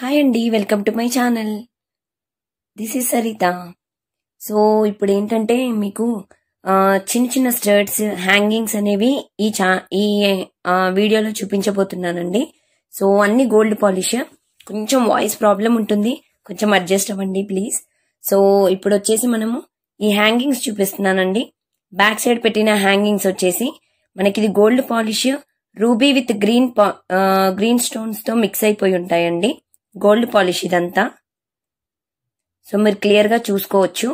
hi అండి welcome to my channel this is Saritha so ఇప్పుడు ఏంటంటే మీకు చిన్న చిన్న స్టర్ట్స్ హ్యాంగింగ్స్ అనేవి ఈ చా ఈ వీడియోలో చూపించబోతున్నానండి సో అన్ని గోల్డ్ పాలిష్ కొంచెం వాయిస్ ప్రాబ్లం ఉంటుంది కొంచెం అడ్జస్ట్ అవ్వండి ప్లీజ్ సో ఇప్పుడు వచ్చేసి మనము ఈ హ్యాంగింగ్స్ చూపిస్తున్నానండి బ్యాక్ సైడ్ పెట్టిన హ్యాంగింగ్స్ వచ్చేసి మనకి ఇది gold polish ruby with green green స్టోన్స్తో మిక్స్ అయిపోయి ఉంటాయండి గోల్డ్ పాలిష్ ఇదంతా సో మీరు క్లియర్గా చూసుకోవచ్చు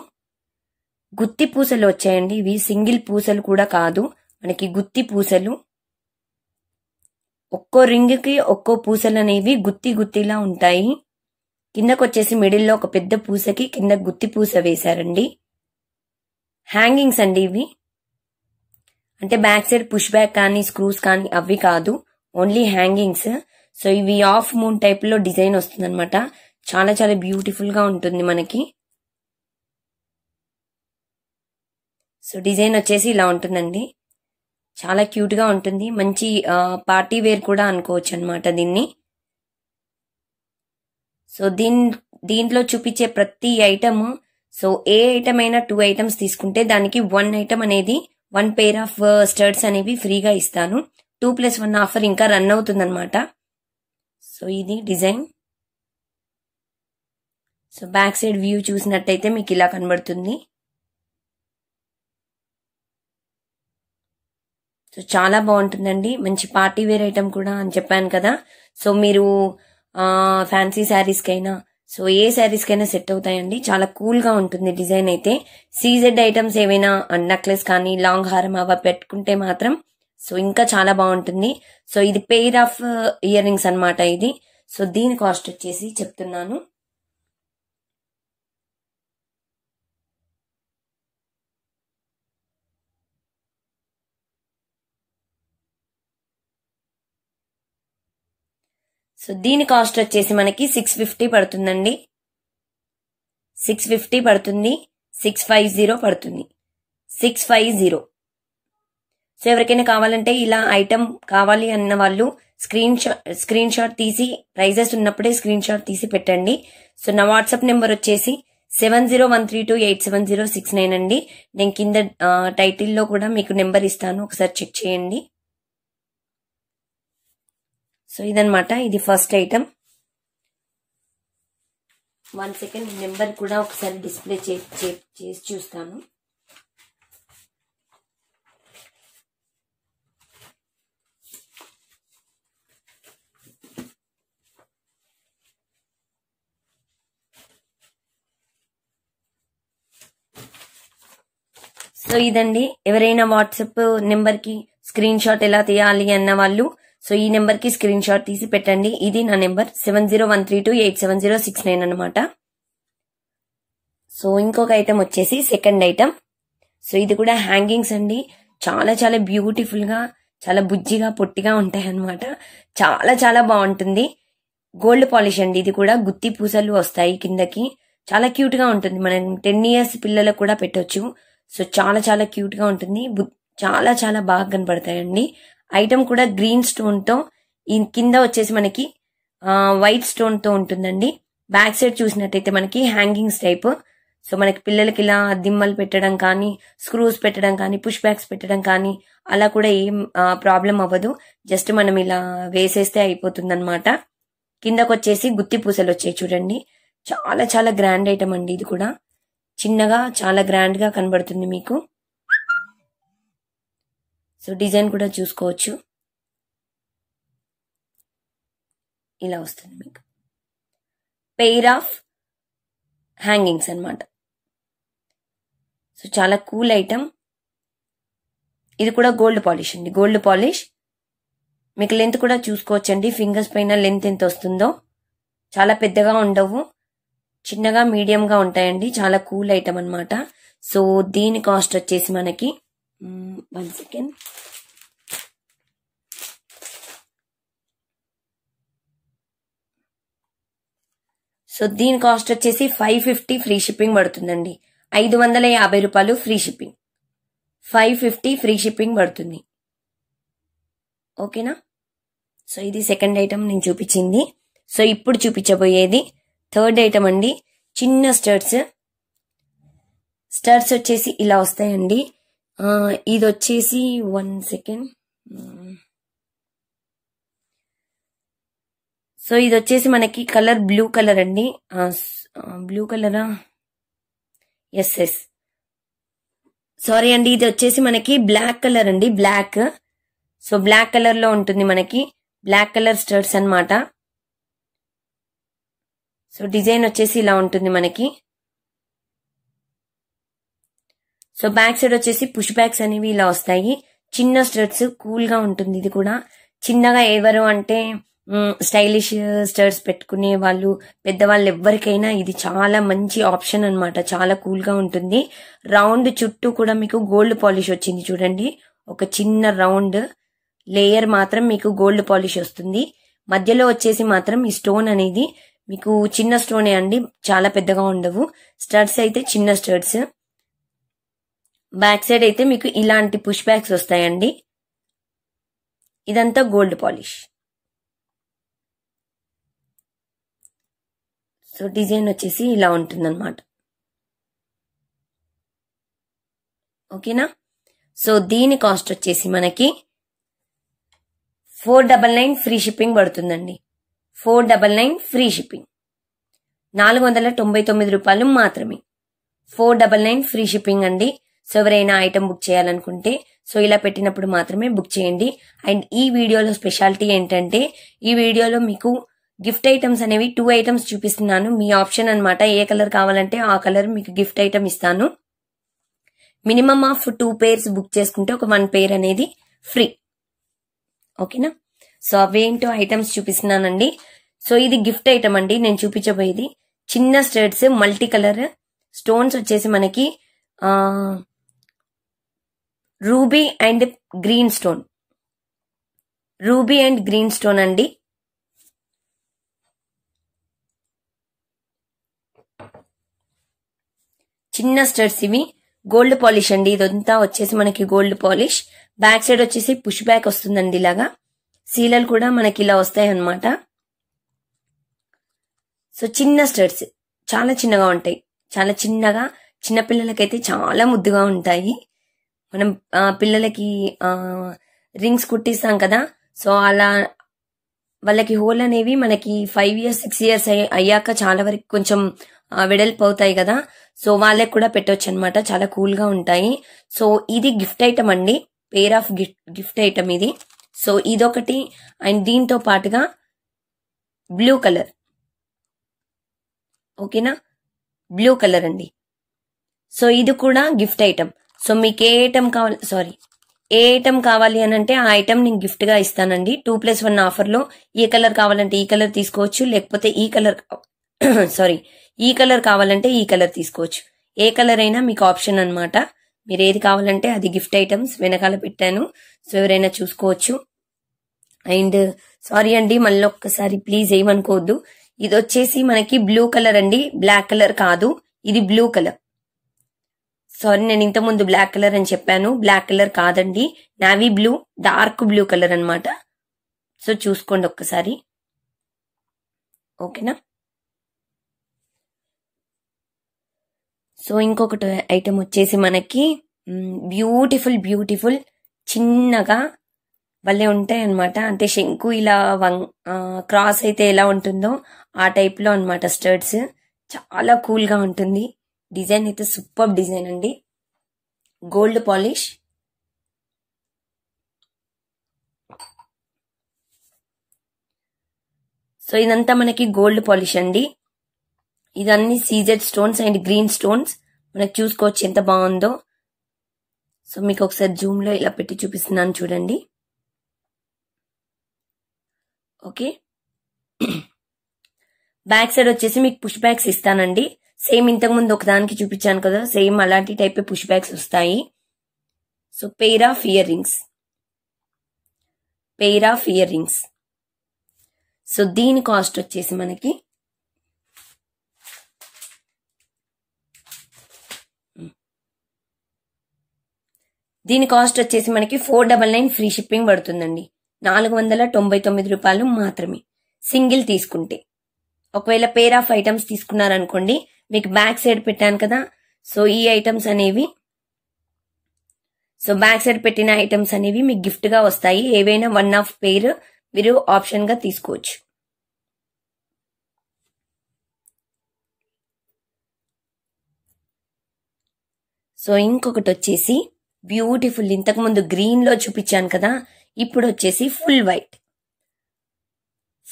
గుత్తి పూసలు వచ్చాయండి ఇవి సింగిల్ పూసలు కూడా కాదు మనకి గుత్తి పూసలు ఒక్కో రింగ్కి ఒక్కో పూసలు అనేవి గుత్తి గుత్తిలా ఉంటాయి కిందకు వచ్చేసి మిడిల్లో ఒక పెద్ద పూసకి కింద గుత్తి పూస వేశారండి హ్యాంగింగ్స్ అండి ఇవి అంటే బ్యాక్ సైడ్ పుష్ బ్యాక్ కానీ స్క్రూస్ కానీ అవి కాదు ఓన్లీ హ్యాంగింగ్స్ సో ఇవి ఆఫ్ మూన్ టైప్లో డిజైన్ వస్తుంది అనమాట చాలా చాలా బ్యూటిఫుల్గా ఉంటుంది మనకి సో డిజైన్ వచ్చేసి ఇలా ఉంటుందండి చాలా క్యూట్గా ఉంటుంది మంచి పార్టీ వేర్ కూడా అనుకోవచ్చు అనమాట దీన్ని సో దీన్ దీంట్లో చూపించే ప్రతి ఐటమ్ సో ఏ ఐటమ్ అయినా టూ ఐటమ్స్ తీసుకుంటే దానికి వన్ ఐటమ్ అనేది వన్ పేర్ ఆఫ్ స్టర్ట్స్ అనేవి ఫ్రీగా ఇస్తాను టూ ప్లస్ వన్ ఆఫర్ ఇంకా రన్ అవుతుందన్నమాట సో ఇది design so back side view చూసినట్టయితే మీకు ఇలా కనబడుతుంది సో చాలా బాగుంటుందండి మంచి పార్టీ వేర్ ఐటమ్ కూడా అని చెప్పాను కదా సో మీరు ఫ్యాన్సీ శారీస్కైనా సో ఏ శారీస్కైనా సెట్ అవుతాయండి చాలా కూల్గా ఉంటుంది డిజైన్ అయితే సీజెడ్ ఐటమ్స్ ఏవైనా నెక్లెస్ కానీ లాంగ్ హారం అవ పెట్టుకుంటే మాత్రం సో ఇంకా చాలా బాగుంటుంది సో ఇది పెయిర్ ఆఫ్ ఇయర్ రింగ్స్ అనమాట ఇది సో దీని కాస్ట్ వచ్చేసి చెప్తున్నాను సో దీని కాస్ట్ వచ్చేసి మనకి సిక్స్ ఫిఫ్టీ పడుతుందండి సిక్స్ ఫిఫ్టీ పడుతుంది సిక్స్ ఫైవ్ జీరో పడుతుంది సిక్స్ ఫైవ్ జీరో సో ఎవరికైనా కావాలంటే ఇలా ఐటెం కావాలి అన్న వాళ్ళు స్క్రీన్ షాట్ స్క్రీన్ షాట్ తీసి ప్రైజెస్ ఉన్నప్పుడే స్క్రీన్ షాట్ తీసి పెట్టండి సో నా వాట్సాప్ నెంబర్ వచ్చేసి seven zero one three two eight seven zero six nine అండి నేను కింద టైటిల్లో కూడా మీకు నెంబర్ ఇస్తాను ఒకసారి చెక్ చేయండి సో ఇదనమాట ఇది first item one second number కూడా ఒకసారి డిస్ప్లే చేసి చూస్తాను సో ఇదండి ఎవరైనా వాట్సాప్ నెంబర్ కి స్క్రీన్ షాట్ ఎలా తీయాలి అన్న వాళ్ళు సో ఈ నెంబర్ కి స్క్రీన్ షాట్ తీసి పెట్టండి ఇది నా number seven zero one three two eight seven zero six nine అనమాట సో ఇంకొక ఐటమ్ వచ్చేసి సెకండ్ ఐటమ్ సో ఇది కూడా హ్యాంగింగ్స్ అండి చాలా చాలా బ్యూటిఫుల్ గా చాలా బుజ్జిగా పొట్టిగా ఉంటాయి అనమాట చాలా చాలా బాగుంటుంది గోల్డ్ పాలిష్ అండి ఇది కూడా గుత్తి పూసలు వస్తాయి కిందకి చాలా క్యూట్ గా ఉంటుంది మనం టెన్ ఇయర్స్ పిల్లలకు కూడా పెట్టొచ్చు సో చాలా చాలా క్యూట్గా ఉంటుంది చాలా చాలా బాగా కనపడతాయండి ఐటమ్ కూడా గ్రీన్ స్టోన్తో ఈ కింద వచ్చేసి మనకి వైట్ స్టోన్తో ఉంటుందండి బ్యాక్ సైడ్ చూసినట్టయితే మనకి హ్యాంగింగ్స్ టైప్ సో మనకి పిల్లలకి ఇలా దిమ్మలు పెట్టడం కానీ స్క్రూస్ పెట్టడం కానీ పుష్ బ్యాగ్స్ పెట్టడం కానీ అలా కూడా ఏం ప్రాబ్లం అవ్వదు జస్ట్ మనం ఇలా వేసేస్తే అనమాట కిందకు వచ్చేసి గుత్తి పూసలు వచ్చాయి చూడండి చాలా చాలా గ్రాండ్ ఐటమ్ అండి ఇది కూడా చిన్నగా చాలా గ్రాండ్గా కనబడుతుంది మీకు సో డిజైన్ కూడా చూసుకోవచ్చు ఇలా వస్తుంది మీకు పెయిర్ ఆఫ్ హ్యాంగింగ్స్ అనమాట సో చాలా కూల్ ఐటమ్ ఇది కూడా గోల్డ్ పాలిష్ అండి గోల్డ్ పాలిష్ మీకు లెంత్ కూడా చూసుకోవచ్చండి ఫింగర్స్ పైన లెంత్ ఎంత వస్తుందో చాలా పెద్దగా ఉండవు చిన్నగా మీడియంగా ఉంటాయండి చాలా కూల్ ఐటమ్ అనమాట సో దీని కాస్ట్ వచ్చేసి మనకి వన్ సెకండ్ సో దీని కాస్ట్ వచ్చేసి ఫైవ్ ఫిఫ్టీ ఫ్రీ షిప్పింగ్ పడుతుందండి ఐదు వందల యాభై రూపాయలు free shipping five fifty free shipping పడుతుంది ఓకేనా సో ఇది సెకండ్ ఐటమ్ నేను చూపించింది సో ఇప్పుడు చూపించబోయేది థర్డ్ ఐటమ్ అండి చిన్న స్టర్స్ స్టర్స్ వచ్చేసి ఇలా వస్తాయండి ఇది వచ్చేసి వన్ సెకండ్ సో ఇది వచ్చేసి మనకి కలర్ బ్లూ కలర్ అండి బ్లూ కలరా ఎస్ ఎస్ సారీ అండి ఇది వచ్చేసి మనకి బ్లాక్ కలర్ అండి బ్లాక్ సో బ్లాక్ కలర్ లో ఉంటుంది మనకి బ్లాక్ కలర్ స్టర్స్ అనమాట సో డిజైన్ వచ్చేసి ఇలా ఉంటుంది మనకి సో బ్యాక్ సైడ్ వచ్చేసి పుష్ బ్యాగ్స్ అనేవి ఇలా వస్తాయి చిన్న స్టర్ట్స్ కూల్ గా ఉంటుంది ఇది కూడా చిన్నగా ఎవరు అంటే స్టైలిష్ స్టర్ట్స్ పెట్టుకునే వాళ్ళు పెద్దవాళ్ళు ఎవరికైనా ఇది చాలా మంచి ఆప్షన్ అనమాట చాలా కూల్ గా ఉంటుంది రౌండ్ చుట్టూ కూడా మీకు గోల్డ్ పాలిష్ వచ్చింది చూడండి ఒక చిన్న రౌండ్ లేయర్ మాత్రం మీకు గోల్డ్ పాలిష్ వస్తుంది మధ్యలో వచ్చేసి మాత్రం ఈ స్టోన్ అనేది మీకు చిన్న స్టోనే అండి చాలా పెద్దగా ఉండవు స్టడ్స్ అయితే చిన్న స్టడ్స్ బ్యాక్ సైడ్ అయితే మీకు ఇలాంటి పుష్ బ్యాక్స్ వస్తాయండి ఇదంతా గోల్డ్ పాలిష్ సో డిజైన్ వచ్చేసి ఇలా ఉంటుందన్నమాట ఓకేనా సో దీని కాస్ట్ వచ్చేసి మనకి four double nine free shipping పడుతుందండి four double nine free shipping నాలుగు వందల తొంభై తొమ్మిది రూపాయలు మాత్రమే four double nine free shipping అండి సో ఎవరైనా ఐటమ్ బుక్ చేయాలనుకుంటే సో ఇలా పెట్టినప్పుడు మాత్రమే బుక్ చేయండి అండ్ ఈ వీడియోలో స్పెషాలిటీ ఏంటంటే ఈ వీడియోలో మీకు గిఫ్ట్ ఐటమ్స్ అనేవి టూ ఐటమ్స్ చూపిస్తున్నాను మీ ఆప్షన్ అనమాట ఏ కలర్ కావాలంటే ఆ కలర్ మీకు గిఫ్ట్ ఐటమ్ ఇస్తాను minimum of two pairs book చేసుకుంటే ఒక వన్ పేర్ అనేది ఫ్రీ ఓకేనా సో అవేంటో ఐటమ్స్ చూపిస్తున్నానండి సో ఇది గిఫ్ట్ ఐటమ్ అండి నేను చూపించబోయేది చిన్న స్టేట్స్ మల్టీ కలర్ స్టోన్స్ వచ్చేసి మనకి ruby and green stone ruby and green stone అండి చిన్న స్టర్స్ ఇవి గోల్డ్ పాలిష్ అండి ఇదంతా వచ్చేసి మనకి గోల్డ్ పాలిష్ బ్యాక్ సైడ్ వచ్చేసి పుష్ బ్యాక్ వస్తుందండి ఇలాగా శీలలు కూడా మనకి ఇలా వస్తాయి సో చిన్న స్టడ్స్ చాలా చిన్నగా ఉంటాయి చాలా చిన్నగా చిన్న పిల్లలకైతే చాలా ముద్దుగా ఉంటాయి మనం పిల్లలకి రింగ్స్ కుట్టిస్తాం కదా సో అలా వాళ్ళకి హోల్ అనేవి మనకి ఫైవ్ ఇయర్స్ సిక్స్ ఇయర్స్ అయ్యాక చాలా వరకు కొంచెం వెడల్పు అవుతాయి కదా సో వాళ్ళకి కూడా పెట్టవచ్చు అనమాట చాలా కూల్గా ఉంటాయి సో ఇది గిఫ్ట్ ఐటమ్ అండి pair of gift gift item ఇది సో ఇదొకటి అండ్ దీంతో పాటుగా బ్లూ కలర్ ఓకేనా బ్లూ కలర్ అండి సో ఇది కూడా గిఫ్ట్ ఐటమ్ సో మీకు ఏ ఐటమ్ కావాలి సారీ ఏ ఐటమ్ కావాలి అని అంటే ఆ ఐటమ్ నేను గిఫ్ట్గా ఇస్తానండి టూ ప్లస్ వన్ ఆఫర్లో ఏ కలర్ కావాలంటే ఈ కలర్ తీసుకోవచ్చు లేకపోతే ఈ కలర్ సారీ ఈ కలర్ కావాలంటే ఈ కలర్ తీసుకోవచ్చు ఏ కలర్ అయినా మీకు ఆప్షన్ అనమాట మీరు ఏది కావాలంటే అది గిఫ్ట్ ఐటమ్స్ వెనకాల పెట్టాను సో ఎవరైనా చూసుకోవచ్చు అండ్ సారీ అండి మళ్ళీ ఒక్కసారి ప్లీజ్ ఏమనుకోవద్దు ఇది వచ్చేసి మనకి బ్లూ కలర్ అండి బ్లాక్ కలర్ కాదు ఇది బ్లూ కలర్ సారీ నేను ఇంతకుముందు బ్లాక్ కలర్ అని చెప్పాను బ్లాక్ కలర్ కాదండి navy blue dark blue colour అనమాట సో చూసుకోండి ఒక్కసారి ఓకేనా సో ఇంకొకటి ఐటెం వచ్చేసి మనకి బ్యూటిఫుల్ బ్యూటిఫుల్ చిన్నగా భలే ఉంటాయి అనమాట అంటే శంకు ఇలా వంగ్ క్రాస్ అయితే ఎలా ఉంటుందో ఆ టైప్లో అనమాట స్టర్ట్స్ చాలా కూల్గా ఉంటుంది డిజైన్ అయితే సూపర్ డిజైన్ అండి గోల్డ్ పాలిష్ సో ఇదంతా మనకి గోల్డ్ పాలిష్ అండి ఇదన్నీ CZ stones and green stones మనకు చూసుకోవచ్చు ఎంత బాగుందో సో మీకు ఒకసారి జూమ్లో ఇలా పెట్టి చూపిస్తున్నాను చూడండి ఓకే బ్యాక్ సైడ్ వచ్చేసి మీకు పుష్ బ్యాగ్స్ ఇస్తానండి సేమ్ ఇంతకుముందు ఒకదానికి చూపించాను కదా సేమ్ అలాంటి టైప్ పుష్ బ్యాగ్స్ వస్తాయి so pair of earrings pair of earrings so దీని కాస్ట్ వచ్చేసి మనకి దీని కాస్ట్ వచ్చేసి మనకి four double nine free shipping పడుతుందండి నాలుగు వందల తొంభై తొమ్మిది రూపాయలు మాత్రమే సింగిల్ తీసుకుంటే ఒకవేళ పేర్ ఆఫ్ ఐటమ్స్ తీసుకున్నారనుకోండి మీకు బ్యాక్ సైడ్ పెట్టాను కదా సో ఈ ఐటమ్స్ అనేవి సో బ్యాక్ సైడ్ పెట్టిన ఐటమ్స్ అనేవి మీకు గిఫ్ట్గా వస్తాయి ఏవైనా వన్ ఆఫ్ పేర్ మీరు ఆప్షన్గా తీసుకోవచ్చు సో ఇంకొకటి వచ్చేసి బ్యూటిఫుల్ ఇంతకుముందు గ్రీన్లో చూపించాను కదా ఇప్పుడు వచ్చేసి ఫుల్ వైట్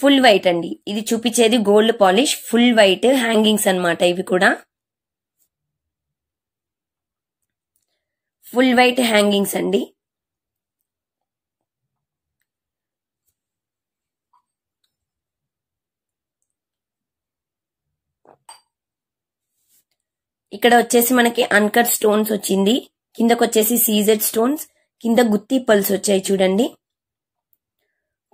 ఫుల్ వైట్ అండి ఇది చూపించేది gold polish full white hangings అనమాట ఇవి కూడా ఫుల్ వైట్ హ్యాంగింగ్స్ అండి ఇక్కడ వచ్చేసి మనకి అన్కట్ స్టోన్స్ వచ్చింది కిందకొచ్చేసి సీజెడ్ స్టోన్స్ కింద గుత్తి పల్స్ వచ్చాయి చూడండి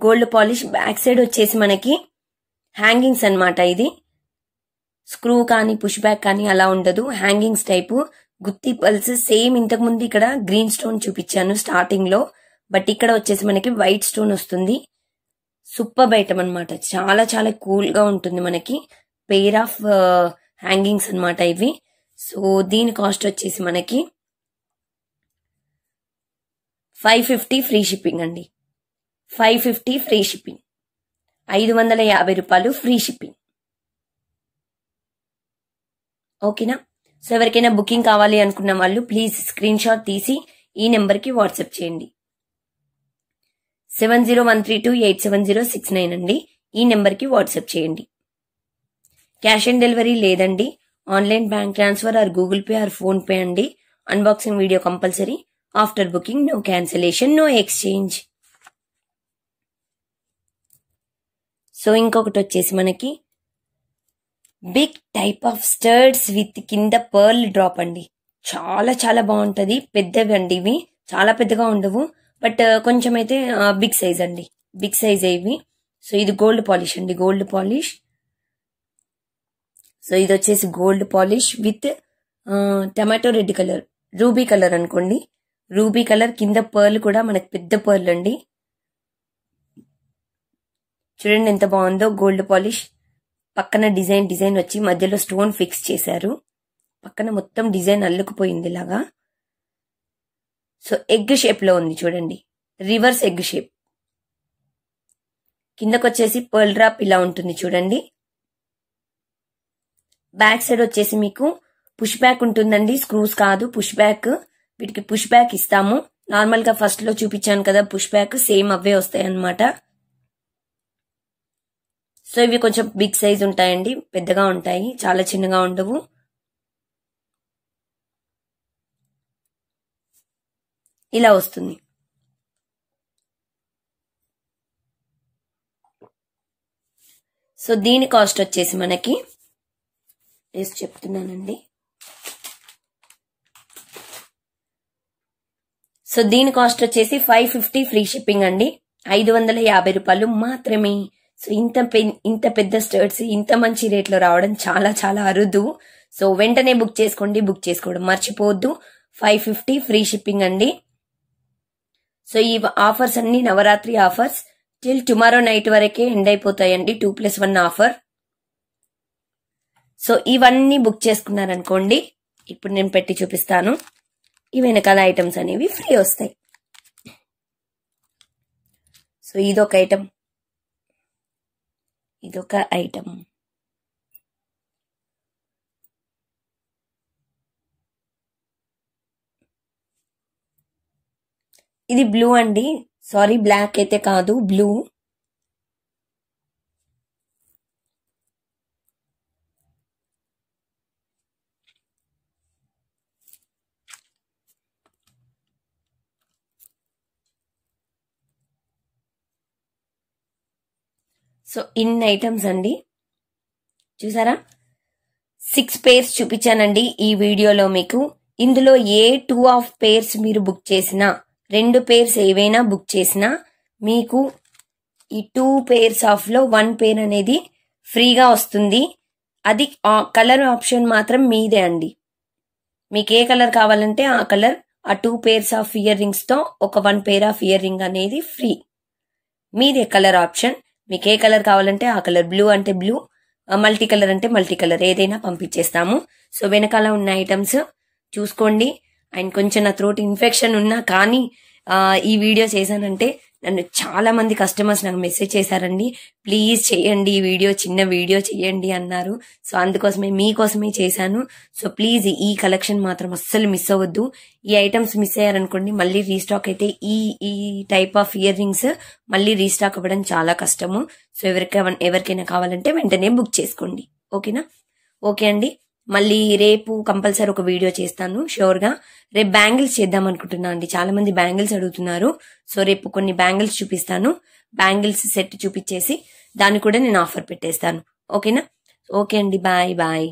గోల్డ్ పాలిష్ బ్యాక్ సైడ్ వచ్చేసి మనకి హ్యాంగింగ్స్ అనమాట ఇది స్క్రూ కానీ పుష్ బ్యాక్ కానీ అలా ఉండదు హ్యాంగింగ్స్ టైపు గుత్తి పల్స్ సేమ్ ఇంతకుముందు ఇక్కడ గ్రీన్ స్టోన్ చూపించాను స్టార్టింగ్ లో బట్ ఇక్కడ వచ్చేసి మనకి వైట్ స్టోన్ వస్తుంది సూపర్ బైటం అనమాట చాలా చాలా కూల్గా ఉంటుంది మనకి పేర్ ఆఫ్ హ్యాంగింగ్స్ అనమాట ఇవి సో దీని కాస్ట్ వచ్చేసి మనకి ఫైవ్ ఫిఫ్టీ ఫ్రీ షిప్పింగ్ అండి ఫైవ్ ఫిఫ్టీ ఫ్రీ షిప్పింగ్ ఐదు వందల యాభై రూపాయలు ఫ్రీ షిప్పింగ్ ఓకేనా సో ఎవరికైనా బుకింగ్ కావాలి అనుకున్న వాళ్ళు ప్లీజ్ స్క్రీన్ షాట్ తీసి ఈ నెంబర్కి వాట్సాప్ చేయండి seven zero one three two eight seven zero six nine అండి ఈ నెంబర్కి వాట్సాప్ చేయండి క్యాష్ ఆన్ డెలివరీ లేదండి online bank transfer or Google Pay or PhonePe అండి unboxing video compulsory after booking no cancellation no exchange so ఇంకొకటి వచ్చేసి మనకి big type of studs with కింద పర్ల్ డ్రాప్ అండి చాలా చాలా బాగుంటుంది పెద్దవి అండి ఇవి చాలా పెద్దగా ఉండవు బట్ కొంచెం అయితే బిగ్ సైజ్ అండి బిగ్ సైజ్ ఇవి సో ఇది గోల్డ్ పాలిష్ అండి గోల్డ్ పాలిష్ సో ఇది వచ్చేసి gold polish with tomato red colour ruby colour అనుకోండి రూబీ కలర్ కింద పర్ల్ కూడా మనకు పెద్ద పర్ల్ అండి చూడండి ఎంత బాగుందో గోల్డ్ పాలిష్ పక్కన డిజైన్ డిజైన్ వచ్చి మధ్యలో స్టోన్ ఫిక్స్ చేశారు పక్కన మొత్తం డిజైన్ అల్లుకుపోయింది ఇలాగా సో ఎగ్ షేప్లో ఉంది చూడండి రివర్స్ ఎగ్ షేప్ కిందకొచ్చేసి పర్ల్ డ్రాప్ ఇలా ఉంటుంది చూడండి బ్యాక్ సైడ్ వచ్చేసి మీకు పుష్ బ్యాక్ ఉంటుందండి స్క్రూస్ కాదు పుష్ బ్యాక్ వీటికి పుష్ బ్యాక్ ఇస్తాము నార్మల్గా ఫస్ట్లో చూపించాను కదా పుష్ బ్యాక్ సేమ్ అవే వస్తాయి అన్నమాట సో ఇవి కొంచెం బిగ్ సైజ్ ఉంటాయండి పెద్దగా ఉంటాయి చాలా చిన్నగా ఉండవు ఇలా వస్తుంది సో దీని కాస్ట్ వచ్చేసి మనకి టేస్ట్ చెప్తున్నానండి సో దీని కాస్ట్ వచ్చేసి ఫైవ్ ఫిఫ్టీ ఫ్రీ షిప్పింగ్ అండి ఐదు వందల యాభై రూపాయలు మాత్రమే సో ఇంత ఇంత పెద్ద స్టర్ట్స్ ఇంత మంచి రేట్లో రావడం చాలా చాలా అరుదు సో వెంటనే బుక్ చేసుకోండి బుక్ చేసుకోవడం మర్చిపోవద్దు ఫైవ్ ఫిఫ్టీ ఫ్రీ షిప్పింగ్ అండి సో ఈ ఆఫర్స్ అన్ని Navratri offers till tomorrow night వరకే ఎండ్ అయిపోతాయండి two plus one offer so ఇవన్నీ బుక్ చేసుకున్నారనుకోండి ఇప్పుడు నేను పెట్టి చూపిస్తాను ఈ వెనకాల ఐటమ్స్ అనేవి ఫ్రీ వస్తాయి సో ఇదొక ఐటమ్ ఇదొక ఐటమ్ ఇది బ్లూ అండి సారీ బ్లాక్ అయితే కాదు బ్లూ సో ఇన్ ఐటమ్స్ అండి చూసారా సిక్స్ పేర్స్ చూపించానండి ఈ వీడియోలో మీకు ఇందులో ఏ టూ ఆఫ్ పేర్స్ మీరు బుక్ చేసినా రెండు పేర్స్ ఏవైనా బుక్ చేసినా మీకు ఈ టూ పేర్స్ ఆఫ్లో వన్ పేర్ అనేది ఫ్రీగా వస్తుంది అది కలర్ ఆప్షన్ మాత్రం మీదే అండి మీకు ఏ కలర్ కావాలంటే ఆ కలర్ ఆ టూ పేర్స్ ఆఫ్ ఇయర్ రింగ్స్తో ఒక one pair of earring అనేది ఫ్రీ మీదే కలర్ ఆప్షన్ మీకు ఏ కలర్ కావాలంటే ఆ కలర్ బ్లూ అంటే బ్లూ మల్టీ కలర్ అంటే మల్టీ కలర్ ఏదైనా పంపించేస్తాము సో వెనకాల ఉన్న ఐటమ్స్ చూసుకోండి అండ్ కొంచెం నా త్రోట్ ఇన్ఫెక్షన్ ఉన్నా కానీ ఈ వీడియో చేశానంటే నన్ను చాలా మంది కస్టమర్స్ నాకు మెసేజ్ చేశారండి ప్లీజ్ చేయండి ఈ వీడియో చిన్న వీడియో చేయండి అన్నారు సో అందుకోసమే మీకోసమే చేశాను సో ప్లీజ్ ఈ కలెక్షన్ మాత్రం అస్సలు మిస్ అవ్వద్దు ఈ ఐటమ్స్ మిస్ అయ్యారనుకోండి మళ్ళీ రీస్టాక్ అయితే ఈ ఈ టైప్ ఆఫ్ ఇయర్ రింగ్స్ మళ్ళీ రీస్టాక్ అవ్వడం చాలా కష్టము సో ఎవరికైనా ఎవరికైనా కావాలంటే వెంటనే బుక్ చేసుకోండి ఓకేనా ఓకే అండి మళ్ళీ రేపు కంపల్సరీ ఒక వీడియో చేస్తాను షూర్గా రేపు బ్యాంగిల్స్ చేద్దాం అనుకుంటున్నా అండి చాలా మంది బ్యాంగిల్స్ అడుగుతున్నారు సో రేపు కొన్ని బ్యాంగిల్స్ చూపిస్తాను బ్యాంగిల్స్ సెట్ చూపించేసి దాన్ని కూడా నేను ఆఫర్ పెట్టేస్తాను ఓకేనా ఓకే అండి బాయ్ బాయ్